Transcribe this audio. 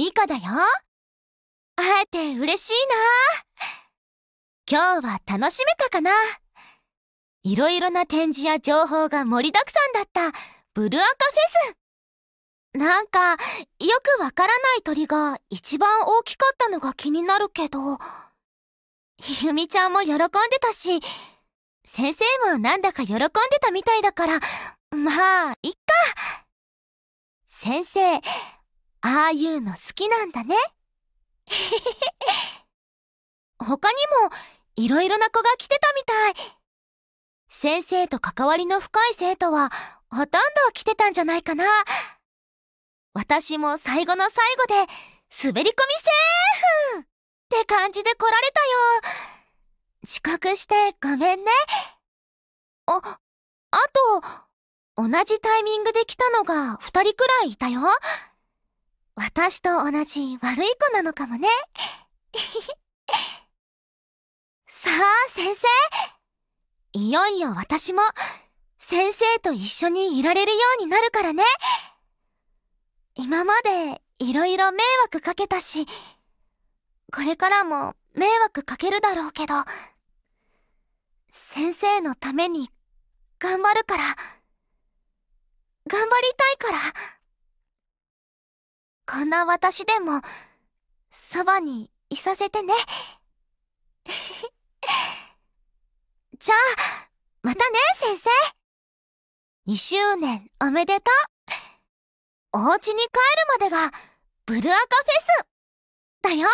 ミコだよ。会えて嬉しいな。今日は楽しめたかな。いろいろな展示や情報が盛りだくさんだったブルアカフェス。なんか、よくわからない鳥が一番大きかったのが気になるけど、ひふみちゃんも喜んでたし、先生もなんだか喜んでたみたいだから、まあ、いっか。先生、ああいうの好きなんだね。他にも、いろいろな子が来てたみたい。先生と関わりの深い生徒は、ほとんど来てたんじゃないかな。私も最後の最後で、滑り込みセーフって感じで来られたよ。遅刻してごめんね。あ、あと、同じタイミングで来たのが二人くらいいたよ。私と同じ悪い子なのかもね。さあ、先生いよいよ私も、先生と一緒にいられるようになるからね今までいろいろ迷惑かけたし、これからも迷惑かけるだろうけど、先生のために頑張るから、頑張りたいから。こんな私でも、そばにいさせてね。じゃあ、またね、先生。2周年おめでとう。お家に帰るまでが、ブルアカフェスだよ